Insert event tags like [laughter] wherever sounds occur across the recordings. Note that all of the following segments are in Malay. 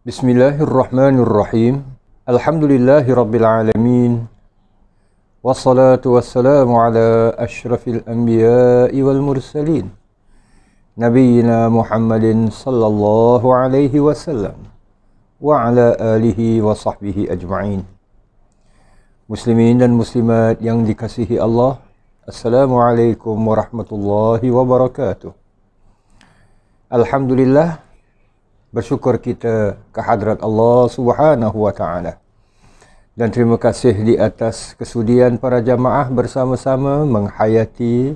بسم الله الرحمن الرحيم الحمد لله رب العالمين والصلاة والسلام على أشرف الأنبياء والمرسلين نبينا محمد صلى الله عليه وسلم وعلى آله وصحبه أجمعين مسلمين dan الله السلام عليكم ورحمة الله وبركاته الحمد لله bersyukur kita ke hadrat Allah Subhanahu wa taala. Dan terima kasih di atas kesudian para jamaah bersama-sama menghayati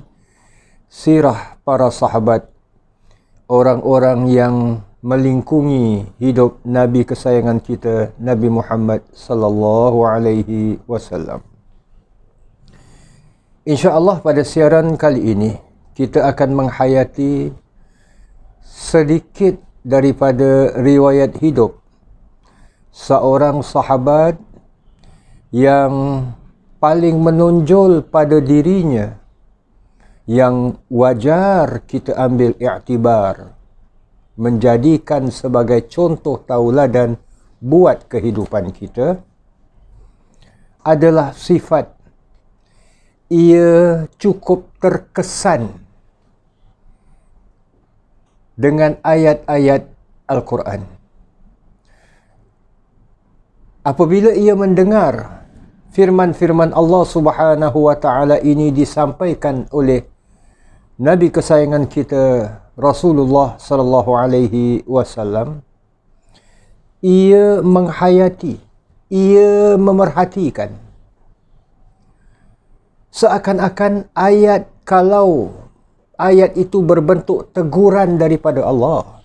sirah para sahabat orang-orang yang melingkungi hidup Nabi kesayangan kita Nabi Muhammad sallallahu alaihi wasallam. Insya-Allah pada siaran kali ini kita akan menghayati sedikit daripada riwayat hidup seorang sahabat yang paling menonjol pada dirinya yang wajar kita ambil iktibar menjadikan sebagai contoh tauladan buat kehidupan kita adalah sifat ia cukup terkesan dengan ayat-ayat Al-Quran. Apabila ia mendengar firman-firman Allah Subhanahu wa taala ini disampaikan oleh Nabi kesayangan kita Rasulullah sallallahu alaihi wasallam ia menghayati ia memerhatikan seakan-akan ayat kalau ayat itu berbentuk teguran daripada Allah.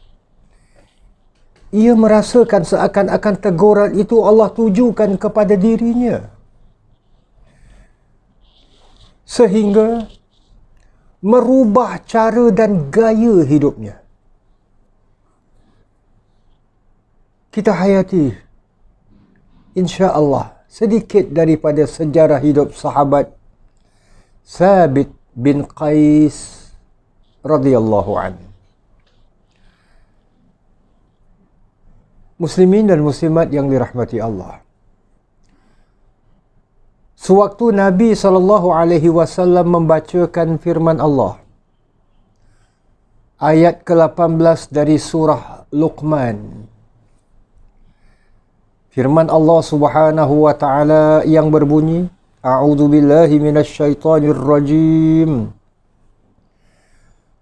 Ia merasakan seakan-akan teguran itu Allah tujukan kepada dirinya. Sehingga merubah cara dan gaya hidupnya. Kita hayati insya-Allah sedikit daripada sejarah hidup sahabat Sabit bin Qais radhiyallahu an. Muslimin dan muslimat yang dirahmati Allah. Sewaktu Nabi sallallahu alaihi wasallam membacakan firman Allah ayat ke-18 dari surah Luqman. Firman Allah Subhanahu wa taala yang berbunyi A'udzu billahi minasy syaithanir rajim.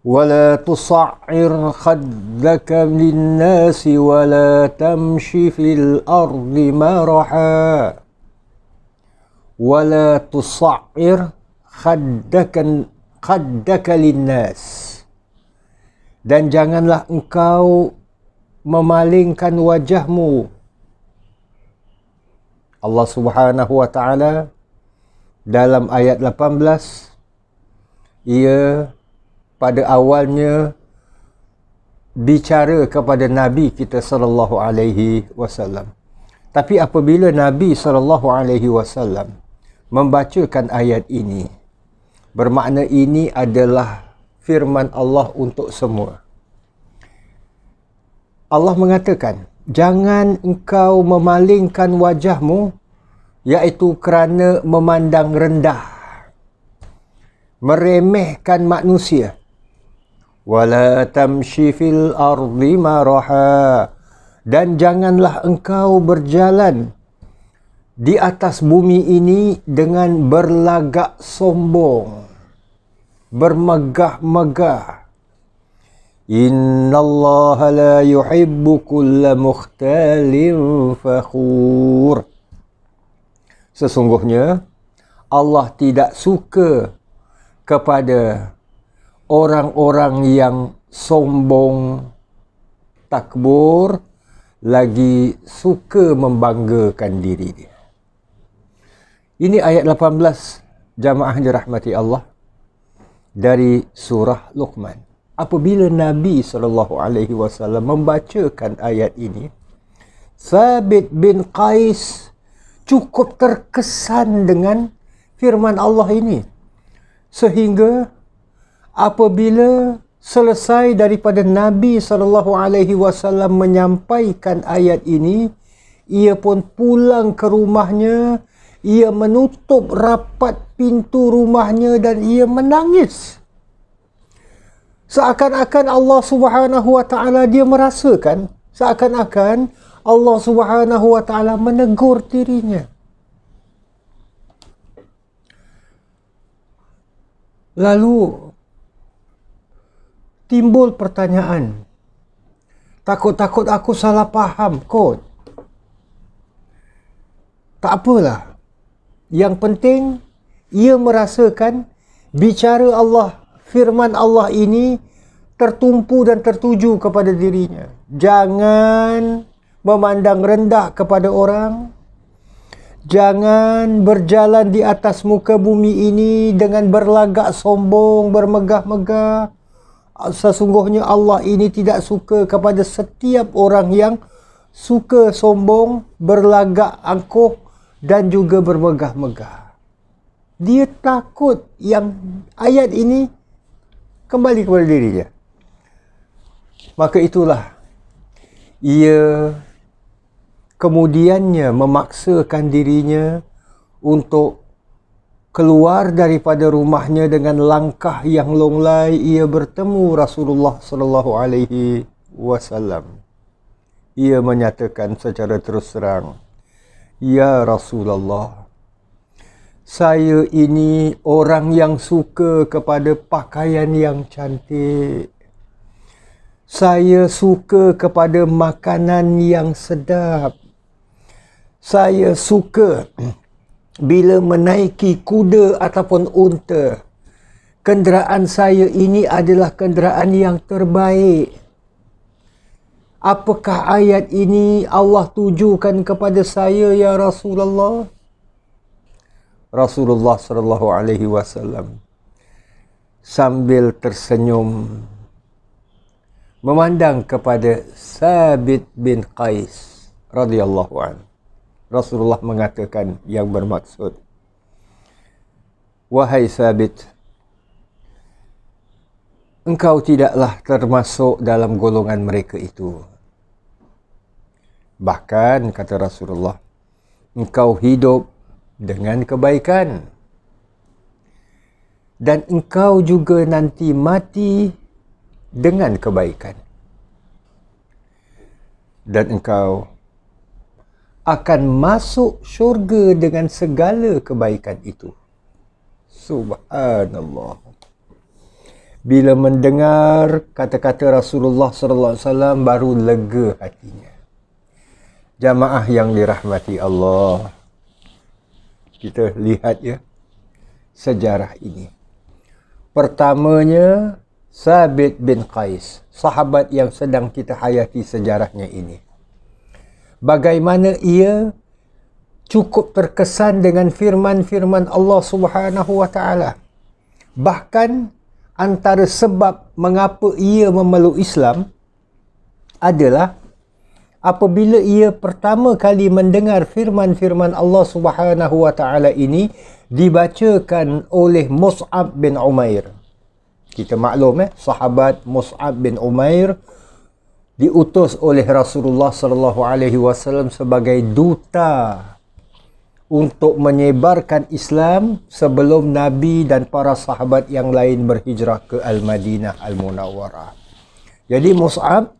ولا تصعر خدك للناس ولا تمش في الأرض مرحا ولا تصعر خدك خدك للناس dan janganlah engkau memalingkan wajahmu Allah Subhanahu wa taala dalam ayat 18 ia pada awalnya bicara kepada nabi kita sallallahu alaihi wasallam tapi apabila nabi sallallahu alaihi wasallam membacakan ayat ini bermakna ini adalah firman Allah untuk semua Allah mengatakan jangan engkau memalingkan wajahmu iaitu kerana memandang rendah meremehkan manusia ولا تمشي في الأرض مرحا dan janganlah engkau berjalan di atas bumi ini dengan berlagak sombong bermegah-megah Inna Allah la yuhibbu kulla mukhtalin fakhur sesungguhnya Allah tidak suka kepada orang-orang yang sombong takbur lagi suka membanggakan diri dia. Ini ayat 18 jamaah yang dirahmati Allah dari surah Luqman. Apabila Nabi sallallahu alaihi wasallam membacakan ayat ini, Sabit bin Qais cukup terkesan dengan firman Allah ini. Sehingga apabila selesai daripada Nabi sallallahu alaihi wasallam menyampaikan ayat ini ia pun pulang ke rumahnya ia menutup rapat pintu rumahnya dan ia menangis seakan-akan Allah Subhanahu wa taala dia merasakan seakan-akan Allah Subhanahu wa taala menegur dirinya lalu timbul pertanyaan. Takut-takut aku salah faham kot. Tak apalah. Yang penting, ia merasakan bicara Allah, firman Allah ini tertumpu dan tertuju kepada dirinya. Jangan memandang rendah kepada orang. Jangan berjalan di atas muka bumi ini dengan berlagak sombong, bermegah-megah sesungguhnya Allah ini tidak suka kepada setiap orang yang suka sombong, berlagak angkuh dan juga bermegah-megah. Dia takut yang ayat ini kembali kepada dirinya. Maka itulah ia kemudiannya memaksakan dirinya untuk keluar daripada rumahnya dengan langkah yang longlai ia bertemu Rasulullah sallallahu alaihi wasallam. Ia menyatakan secara terus terang, "Ya Rasulullah, saya ini orang yang suka kepada pakaian yang cantik. Saya suka kepada makanan yang sedap. Saya suka bila menaiki kuda ataupun unta kenderaan saya ini adalah kenderaan yang terbaik apakah ayat ini Allah tujukan kepada saya ya Rasulullah Rasulullah sallallahu alaihi wasallam sambil tersenyum memandang kepada Sabit bin Qais radhiyallahu anhu Rasulullah mengatakan yang bermaksud Wahai Sabit Engkau tidaklah termasuk dalam golongan mereka itu Bahkan kata Rasulullah Engkau hidup dengan kebaikan Dan engkau juga nanti mati dengan kebaikan Dan engkau akan masuk syurga dengan segala kebaikan itu. Subhanallah. Bila mendengar kata-kata Rasulullah sallallahu alaihi wasallam baru lega hatinya. Jamaah yang dirahmati Allah. Kita lihat ya sejarah ini. Pertamanya Sabit bin Qais, sahabat yang sedang kita hayati sejarahnya ini bagaimana ia cukup terkesan dengan firman-firman Allah Subhanahu wa taala. Bahkan antara sebab mengapa ia memeluk Islam adalah apabila ia pertama kali mendengar firman-firman Allah Subhanahu wa taala ini dibacakan oleh Mus'ab bin Umair. Kita maklum eh sahabat Mus'ab bin Umair diutus oleh Rasulullah sallallahu alaihi wasallam sebagai duta untuk menyebarkan Islam sebelum Nabi dan para sahabat yang lain berhijrah ke Al-Madinah Al-Munawwarah. Jadi Mus'ab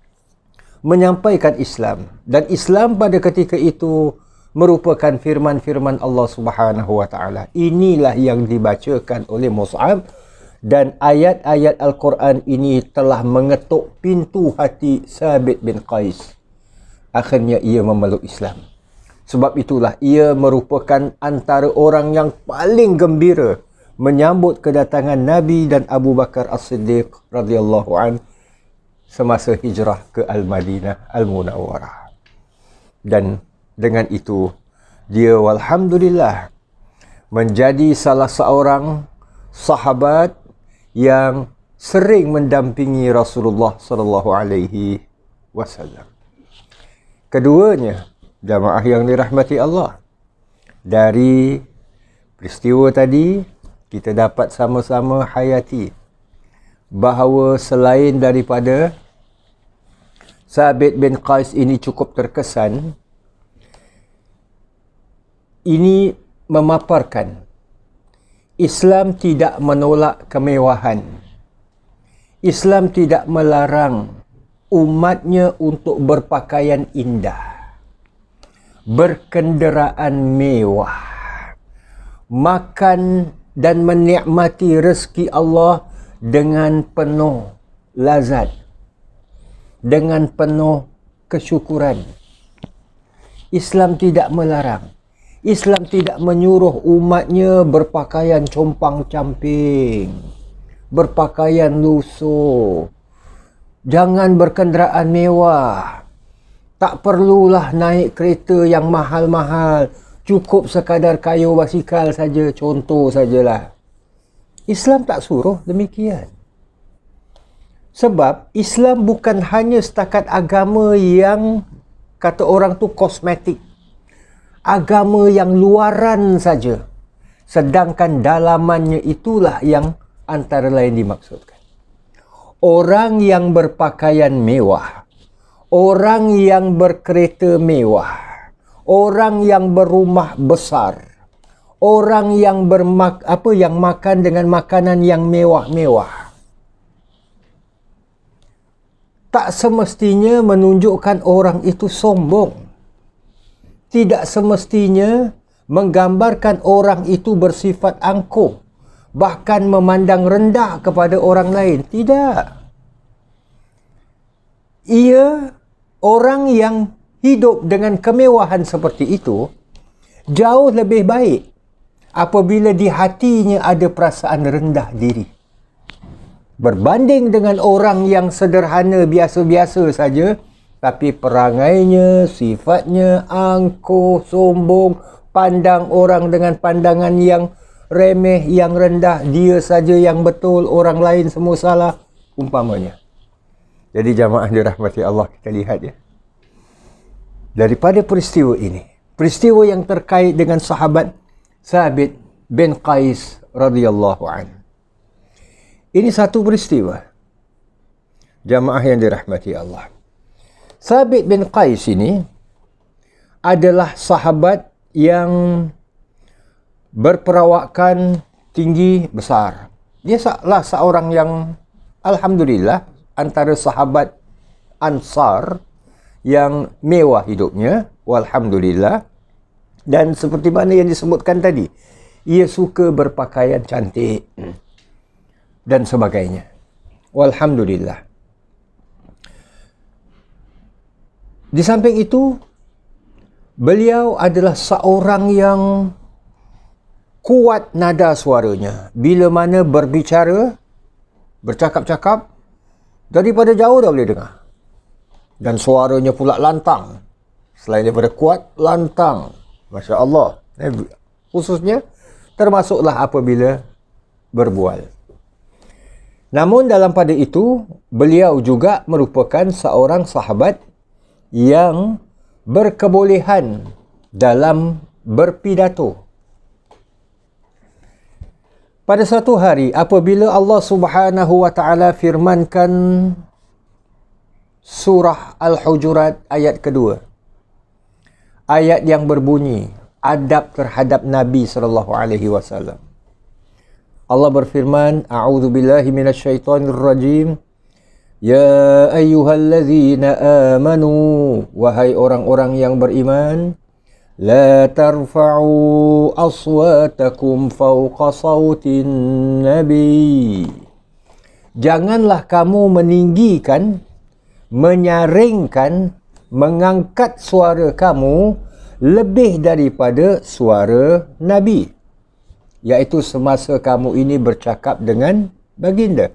[clears throat] menyampaikan Islam dan Islam pada ketika itu merupakan firman-firman Allah Subhanahu wa taala. Inilah yang dibacakan oleh Mus'ab dan ayat-ayat Al-Quran ini telah mengetuk pintu hati Sabit bin Qais. Akhirnya ia memeluk Islam. Sebab itulah ia merupakan antara orang yang paling gembira menyambut kedatangan Nabi dan Abu Bakar As-Siddiq radhiyallahu an semasa hijrah ke Al-Madinah Al-Munawwarah. Dan dengan itu dia walhamdulillah menjadi salah seorang sahabat yang sering mendampingi Rasulullah sallallahu alaihi wasallam. Keduanya jamaah yang dirahmati Allah. Dari peristiwa tadi kita dapat sama-sama hayati bahawa selain daripada Sabit bin Qais ini cukup terkesan ini memaparkan Islam tidak menolak kemewahan. Islam tidak melarang umatnya untuk berpakaian indah. Berkenderaan mewah. Makan dan menikmati rezeki Allah dengan penuh lazat. Dengan penuh kesyukuran. Islam tidak melarang. Islam tidak menyuruh umatnya berpakaian compang-camping. Berpakaian lusuh. Jangan berkenderaan mewah. Tak perlulah naik kereta yang mahal-mahal. Cukup sekadar kayu basikal saja, contoh sajalah. Islam tak suruh demikian. Sebab Islam bukan hanya setakat agama yang kata orang tu kosmetik agama yang luaran saja sedangkan dalamannya itulah yang antara lain dimaksudkan orang yang berpakaian mewah orang yang berkereta mewah orang yang berumah besar orang yang bermak apa yang makan dengan makanan yang mewah-mewah tak semestinya menunjukkan orang itu sombong tidak semestinya menggambarkan orang itu bersifat angkuh bahkan memandang rendah kepada orang lain tidak ia orang yang hidup dengan kemewahan seperti itu jauh lebih baik apabila di hatinya ada perasaan rendah diri berbanding dengan orang yang sederhana biasa-biasa saja -biasa tapi perangainya, sifatnya, angkuh, sombong, pandang orang dengan pandangan yang remeh, yang rendah. Dia saja yang betul, orang lain semua salah. Umpamanya. Jadi jamaah dirahmati Allah, kita lihat ya. Daripada peristiwa ini, peristiwa yang terkait dengan sahabat Sabit bin Qais radhiyallahu an. Ini satu peristiwa. Jamaah yang dirahmati Allah. Sabit bin Qais ini adalah sahabat yang berperawakan tinggi besar. Dia salah seorang yang alhamdulillah antara sahabat Ansar yang mewah hidupnya, walhamdulillah. Dan seperti mana yang disebutkan tadi, ia suka berpakaian cantik dan sebagainya. Walhamdulillah. Di samping itu, beliau adalah seorang yang kuat nada suaranya. Bila mana berbicara, bercakap-cakap, daripada jauh dah boleh dengar. Dan suaranya pula lantang. Selain daripada kuat, lantang. Masya Allah. Eh, khususnya, termasuklah apabila berbual. Namun dalam pada itu, beliau juga merupakan seorang sahabat yang berkebolehan dalam berpidato. Pada satu hari apabila Allah Subhanahu wa taala firmankan surah Al-Hujurat ayat kedua. Ayat yang berbunyi adab terhadap Nabi sallallahu alaihi wasallam. Allah berfirman, a'udzu billahi minasyaitonir rajim. Ya ayyuhallazina amanu Wahai orang-orang yang beriman La tarfa'u aswatakum fauqa sawtin nabi Janganlah kamu meninggikan Menyaringkan Mengangkat suara kamu Lebih daripada suara Nabi Iaitu semasa kamu ini bercakap dengan baginda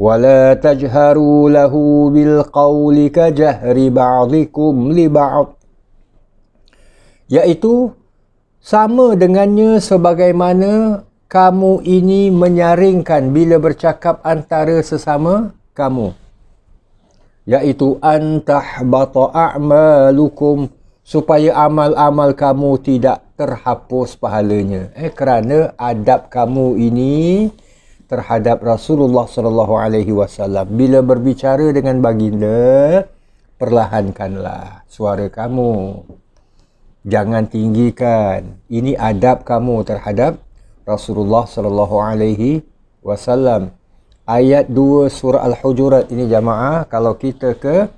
ولا تجهروا له بالقول كجهر بعضكم لبعض iaitu sama dengannya sebagaimana kamu ini menyaringkan bila bercakap antara sesama kamu iaitu antahbata a'malukum supaya amal-amal kamu tidak terhapus pahalanya eh kerana adab kamu ini terhadap Rasulullah sallallahu alaihi wasallam bila berbicara dengan baginda perlahankanlah suara kamu jangan tinggikan ini adab kamu terhadap Rasulullah sallallahu alaihi wasallam ayat 2 surah al-hujurat ini jemaah kalau kita ke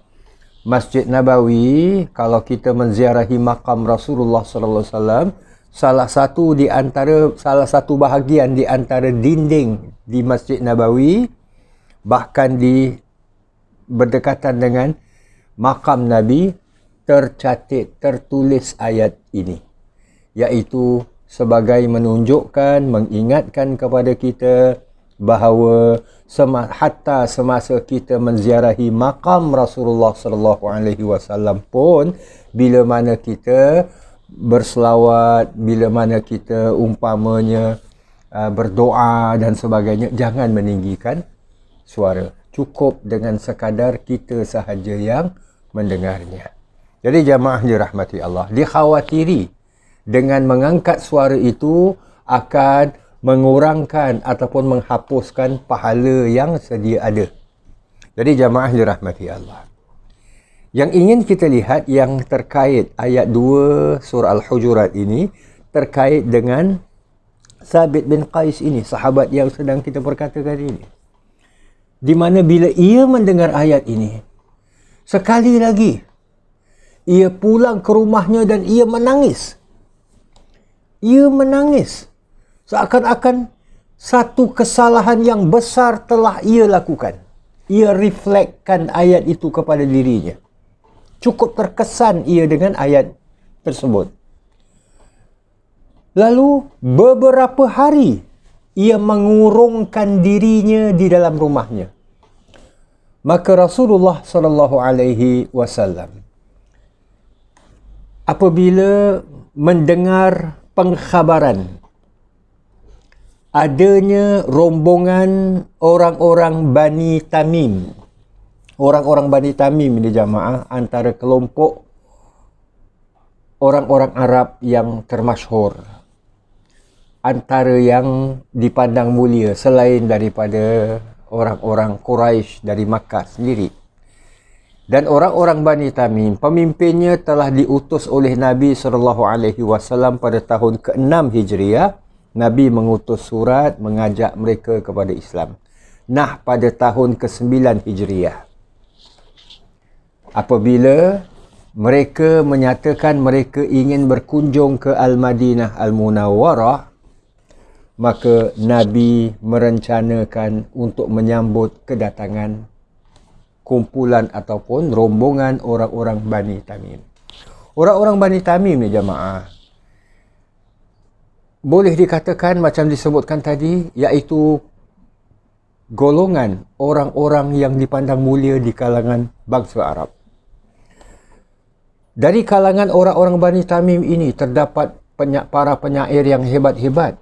Masjid Nabawi kalau kita menziarahi makam Rasulullah sallallahu alaihi wasallam salah satu di antara salah satu bahagian di antara dinding di Masjid Nabawi bahkan di berdekatan dengan makam Nabi tercatat tertulis ayat ini iaitu sebagai menunjukkan mengingatkan kepada kita bahawa sema, hatta semasa kita menziarahi makam Rasulullah sallallahu alaihi wasallam pun bila mana kita berselawat bila mana kita umpamanya uh, berdoa dan sebagainya jangan meninggikan suara cukup dengan sekadar kita sahaja yang mendengarnya jadi jamaah dirahmati Allah dikhawatiri dengan mengangkat suara itu akan mengurangkan ataupun menghapuskan pahala yang sedia ada jadi jamaah dirahmati Allah yang ingin kita lihat yang terkait ayat 2 surah Al-Hujurat ini terkait dengan Sabit bin Qais ini, sahabat yang sedang kita perkatakan ini. Di mana bila ia mendengar ayat ini, sekali lagi, ia pulang ke rumahnya dan ia menangis. Ia menangis. Seakan-akan satu kesalahan yang besar telah ia lakukan. Ia reflekkan ayat itu kepada dirinya cukup terkesan ia dengan ayat tersebut. Lalu beberapa hari ia mengurungkan dirinya di dalam rumahnya. Maka Rasulullah sallallahu alaihi wasallam apabila mendengar pengkhabaran adanya rombongan orang-orang Bani Tamim orang-orang Bani Tamim ini jamaah antara kelompok orang-orang Arab yang termasyhur antara yang dipandang mulia selain daripada orang-orang Quraisy dari Makkah sendiri dan orang-orang Bani Tamim pemimpinnya telah diutus oleh Nabi sallallahu alaihi wasallam pada tahun ke-6 Hijriah Nabi mengutus surat mengajak mereka kepada Islam nah pada tahun ke-9 Hijriah apabila mereka menyatakan mereka ingin berkunjung ke Al-Madinah Al-Munawwarah maka Nabi merencanakan untuk menyambut kedatangan kumpulan ataupun rombongan orang-orang Bani Tamim. Orang-orang Bani Tamim ni jemaah boleh dikatakan macam disebutkan tadi iaitu golongan orang-orang yang dipandang mulia di kalangan bangsa Arab. Dari kalangan orang-orang Bani Tamim ini terdapat peny para penyair yang hebat-hebat.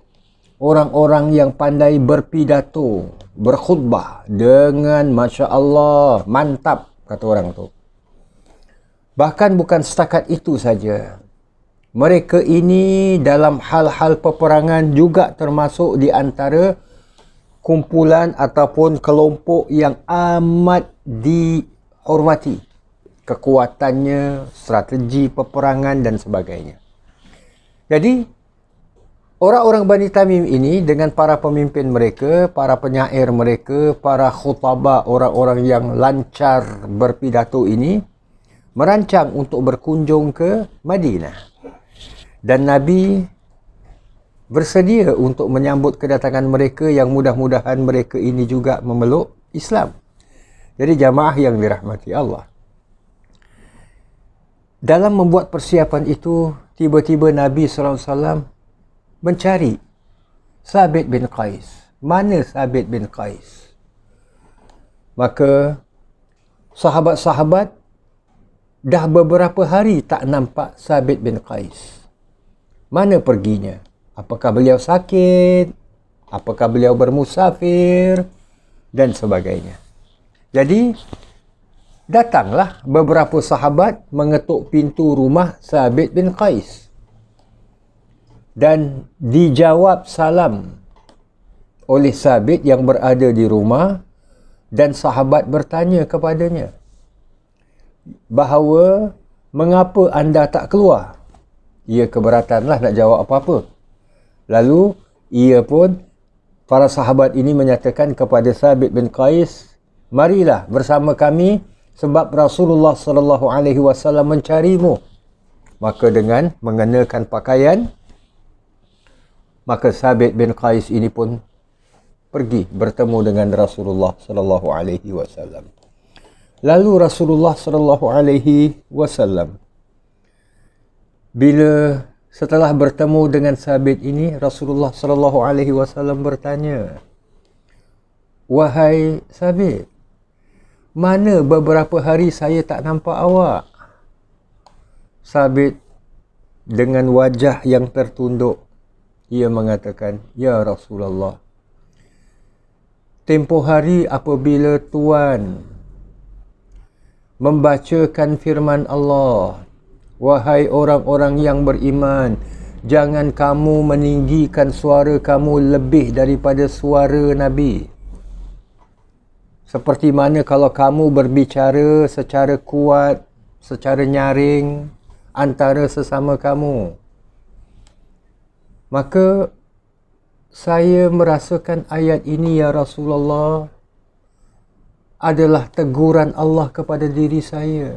Orang-orang yang pandai berpidato, berkhutbah dengan Masya Allah, mantap kata orang tu. Bahkan bukan setakat itu saja. Mereka ini dalam hal-hal peperangan juga termasuk di antara kumpulan ataupun kelompok yang amat dihormati kekuatannya, strategi peperangan dan sebagainya. Jadi orang-orang Bani Tamim ini dengan para pemimpin mereka, para penyair mereka, para khutaba orang-orang yang lancar berpidato ini merancang untuk berkunjung ke Madinah. Dan Nabi bersedia untuk menyambut kedatangan mereka yang mudah-mudahan mereka ini juga memeluk Islam. Jadi jamaah yang dirahmati Allah dalam membuat persiapan itu, tiba-tiba Nabi SAW mencari Sabit bin Qais. Mana Sabit bin Qais? Maka sahabat-sahabat dah beberapa hari tak nampak Sabit bin Qais. Mana perginya? Apakah beliau sakit? Apakah beliau bermusafir? Dan sebagainya. Jadi, datanglah beberapa sahabat mengetuk pintu rumah Sabit bin Qais. Dan dijawab salam oleh Sabit yang berada di rumah dan sahabat bertanya kepadanya bahawa mengapa anda tak keluar? Ia keberatanlah nak jawab apa-apa. Lalu ia pun para sahabat ini menyatakan kepada Sabit bin Qais, "Marilah bersama kami sebab Rasulullah sallallahu alaihi wasallam mencarimu maka dengan mengenakan pakaian maka Sabit bin Qais ini pun pergi bertemu dengan Rasulullah sallallahu alaihi wasallam lalu Rasulullah sallallahu alaihi wasallam bila setelah bertemu dengan Sabit ini Rasulullah sallallahu alaihi wasallam bertanya wahai Sabit mana beberapa hari saya tak nampak awak? Sabit dengan wajah yang tertunduk. Ia mengatakan, Ya Rasulullah. Tempoh hari apabila Tuhan membacakan firman Allah. Wahai orang-orang yang beriman, jangan kamu meninggikan suara kamu lebih daripada suara Nabi. Nabi. Seperti mana kalau kamu berbicara secara kuat, secara nyaring antara sesama kamu. Maka saya merasakan ayat ini ya Rasulullah adalah teguran Allah kepada diri saya.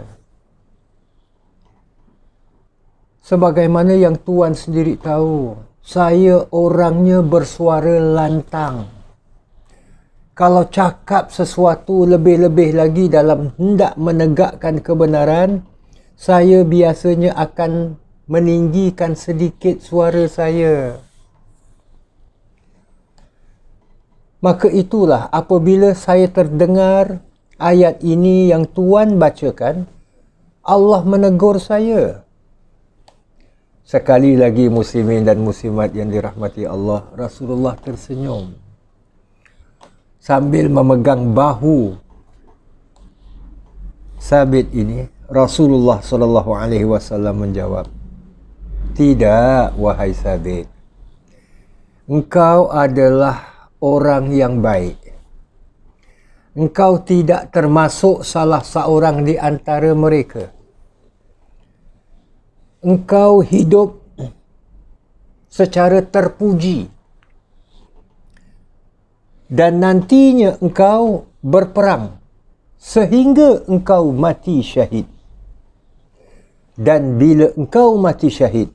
Sebagaimana yang tuan sendiri tahu, saya orangnya bersuara lantang kalau cakap sesuatu lebih-lebih lagi dalam hendak menegakkan kebenaran, saya biasanya akan meninggikan sedikit suara saya. Maka itulah apabila saya terdengar ayat ini yang tuan bacakan, Allah menegur saya. Sekali lagi muslimin dan muslimat yang dirahmati Allah, Rasulullah tersenyum sambil memegang bahu sabit ini Rasulullah sallallahu alaihi wasallam menjawab Tidak wahai sabit engkau adalah orang yang baik engkau tidak termasuk salah seorang di antara mereka engkau hidup secara terpuji dan nantinya engkau berperang sehingga engkau mati syahid. Dan bila engkau mati syahid,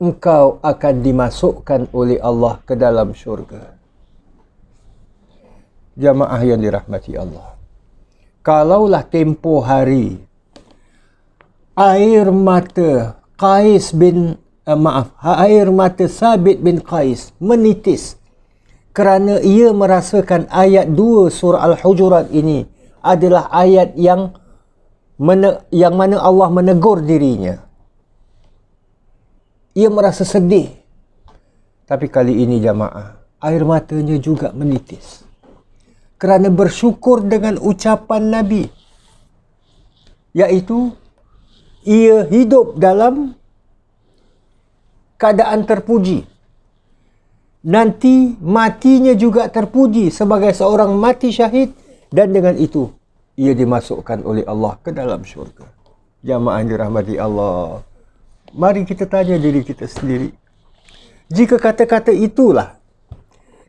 engkau akan dimasukkan oleh Allah ke dalam syurga. Jamaah yang dirahmati Allah. Kalaulah tempo hari air mata Qais bin eh, maaf, air mata Sabit bin Qais menitis kerana ia merasakan ayat 2 surah al-hujurat ini adalah ayat yang mene- yang mana Allah menegur dirinya ia merasa sedih tapi kali ini jamaah air matanya juga menitis kerana bersyukur dengan ucapan nabi iaitu ia hidup dalam keadaan terpuji nanti matinya juga terpuji sebagai seorang mati syahid dan dengan itu ia dimasukkan oleh Allah ke dalam syurga. Jamaah dirahmati Allah. Mari kita tanya diri kita sendiri. Jika kata-kata itulah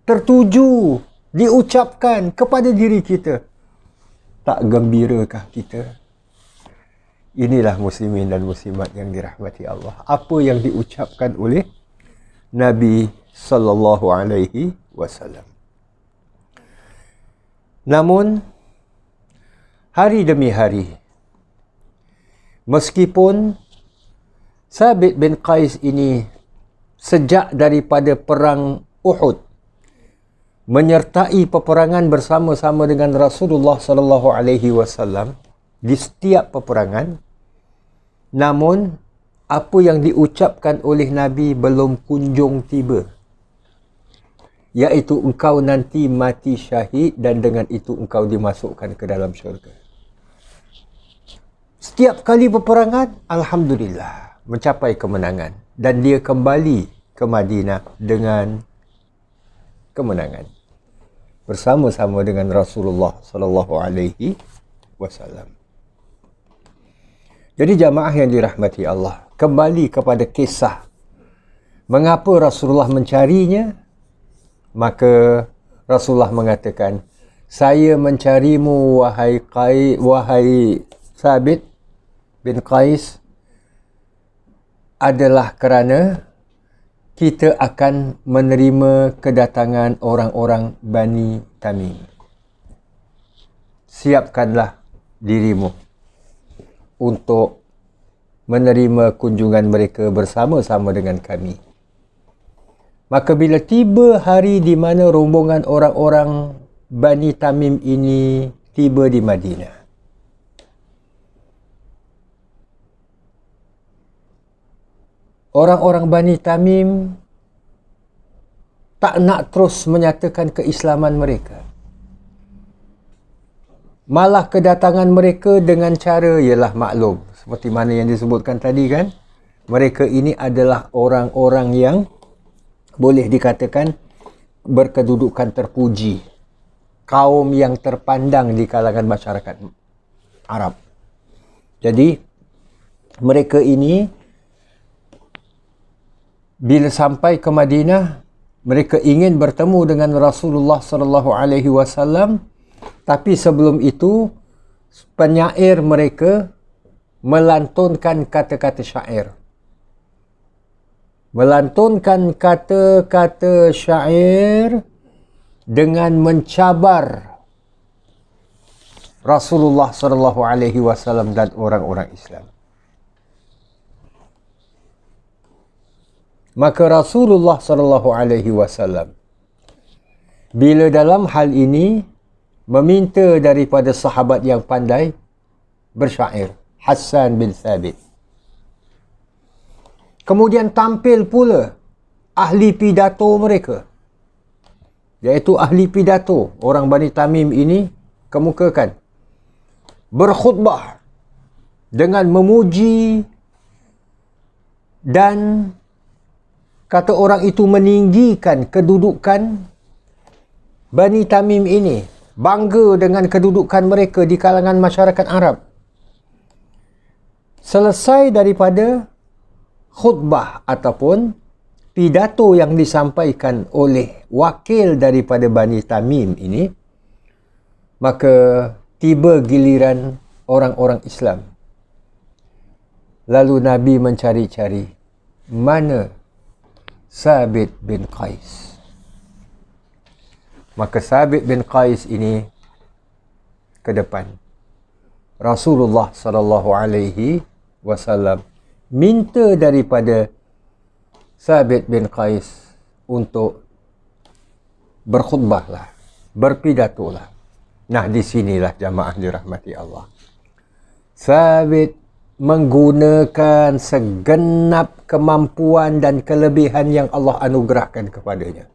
tertuju diucapkan kepada diri kita, tak gembirakah kita? Inilah muslimin dan muslimat yang dirahmati Allah. Apa yang diucapkan oleh Nabi sallallahu alaihi wasallam. Namun hari demi hari meskipun Sabit bin Qais ini sejak daripada perang Uhud menyertai peperangan bersama-sama dengan Rasulullah sallallahu alaihi wasallam di setiap peperangan namun apa yang diucapkan oleh nabi belum kunjung tiba iaitu engkau nanti mati syahid dan dengan itu engkau dimasukkan ke dalam syurga. Setiap kali peperangan, Alhamdulillah, mencapai kemenangan. Dan dia kembali ke Madinah dengan kemenangan. Bersama-sama dengan Rasulullah sallallahu alaihi wasallam. Jadi jamaah yang dirahmati Allah, kembali kepada kisah mengapa Rasulullah mencarinya Maka Rasulullah mengatakan, saya mencarimu wahai Qai, wahai Sabit bin Qais adalah kerana kita akan menerima kedatangan orang-orang Bani Tamim. Siapkanlah dirimu untuk menerima kunjungan mereka bersama-sama dengan kami. Maka bila tiba hari di mana rombongan orang-orang Bani Tamim ini tiba di Madinah. Orang-orang Bani Tamim tak nak terus menyatakan keislaman mereka. Malah kedatangan mereka dengan cara ialah maklum. Seperti mana yang disebutkan tadi kan. Mereka ini adalah orang-orang yang boleh dikatakan berkedudukan terpuji kaum yang terpandang di kalangan masyarakat Arab. Jadi mereka ini bila sampai ke Madinah mereka ingin bertemu dengan Rasulullah sallallahu alaihi wasallam tapi sebelum itu penyair mereka melantunkan kata-kata syair melantunkan kata-kata syair dengan mencabar Rasulullah sallallahu alaihi wasallam dan orang-orang Islam. Maka Rasulullah sallallahu alaihi wasallam bila dalam hal ini meminta daripada sahabat yang pandai bersyair Hassan bin Thabit Kemudian tampil pula ahli pidato mereka. Iaitu ahli pidato orang Bani Tamim ini kemukakan. Berkhutbah dengan memuji dan kata orang itu meninggikan kedudukan Bani Tamim ini. Bangga dengan kedudukan mereka di kalangan masyarakat Arab. Selesai daripada khutbah ataupun pidato yang disampaikan oleh wakil daripada Bani Tamim ini maka tiba giliran orang-orang Islam lalu Nabi mencari-cari mana Sabit bin Qais maka Sabit bin Qais ini ke depan Rasulullah sallallahu alaihi wasallam minta daripada Sabit bin Qais untuk berkhutbah berpidatulah. Nah, di sinilah jamaah dirahmati Allah. Sabit menggunakan segenap kemampuan dan kelebihan yang Allah anugerahkan kepadanya.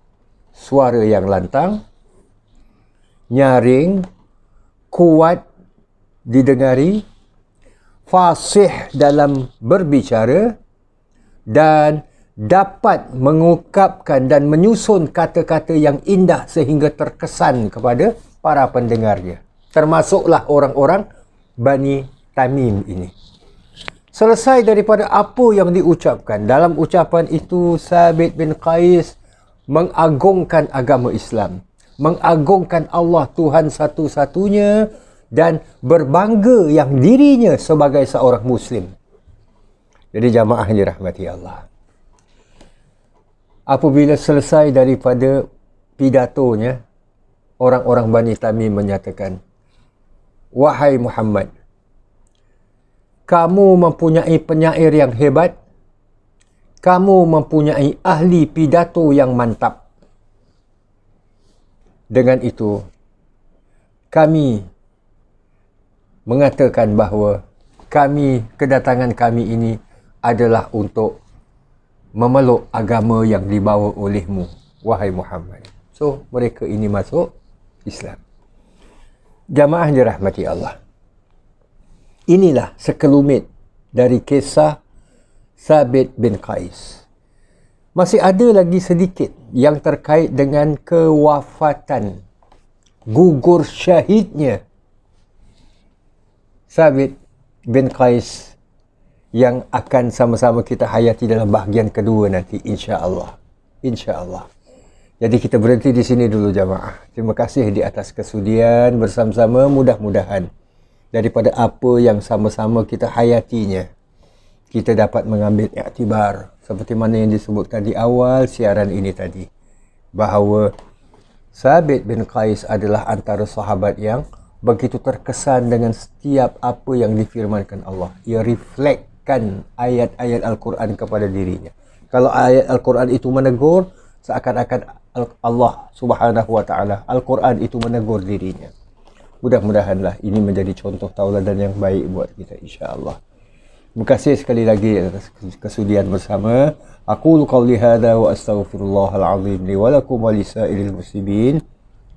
Suara yang lantang, nyaring, kuat, didengari, fasih dalam berbicara dan dapat mengungkapkan dan menyusun kata-kata yang indah sehingga terkesan kepada para pendengarnya. Termasuklah orang-orang Bani Tamim ini. Selesai daripada apa yang diucapkan dalam ucapan itu Sabit bin Qais mengagungkan agama Islam, mengagungkan Allah Tuhan satu-satunya, dan berbangga yang dirinya sebagai seorang Muslim. Jadi jamaah yang dirahmati Allah. Apabila selesai daripada pidatonya, orang-orang Bani Tamim menyatakan, Wahai Muhammad, kamu mempunyai penyair yang hebat, kamu mempunyai ahli pidato yang mantap. Dengan itu, kami mengatakan bahawa kami kedatangan kami ini adalah untuk memeluk agama yang dibawa olehmu wahai Muhammad. So mereka ini masuk Islam. Jamaah dirahmati Allah. Inilah sekelumit dari kisah Sabit bin Qais. Masih ada lagi sedikit yang terkait dengan kewafatan gugur syahidnya Sabit bin Qais yang akan sama-sama kita hayati dalam bahagian kedua nanti insya-Allah. Insya-Allah. Jadi kita berhenti di sini dulu jemaah. Terima kasih di atas kesudian bersama-sama mudah-mudahan daripada apa yang sama-sama kita hayatinya kita dapat mengambil iktibar seperti mana yang disebutkan di awal siaran ini tadi bahawa Sabit bin Qais adalah antara sahabat yang begitu terkesan dengan setiap apa yang difirmankan Allah. Ia reflektkan ayat-ayat Al-Quran kepada dirinya. Kalau ayat Al-Quran itu menegur, seakan-akan Allah Subhanahu Wa Taala Al-Quran itu menegur dirinya. Mudah-mudahanlah ini menjadi contoh tauladan yang baik buat kita insya-Allah. Terima kasih sekali lagi atas kesudian bersama. Aku qauli hadza wa astaghfirullahal azim li wa lakum muslimin.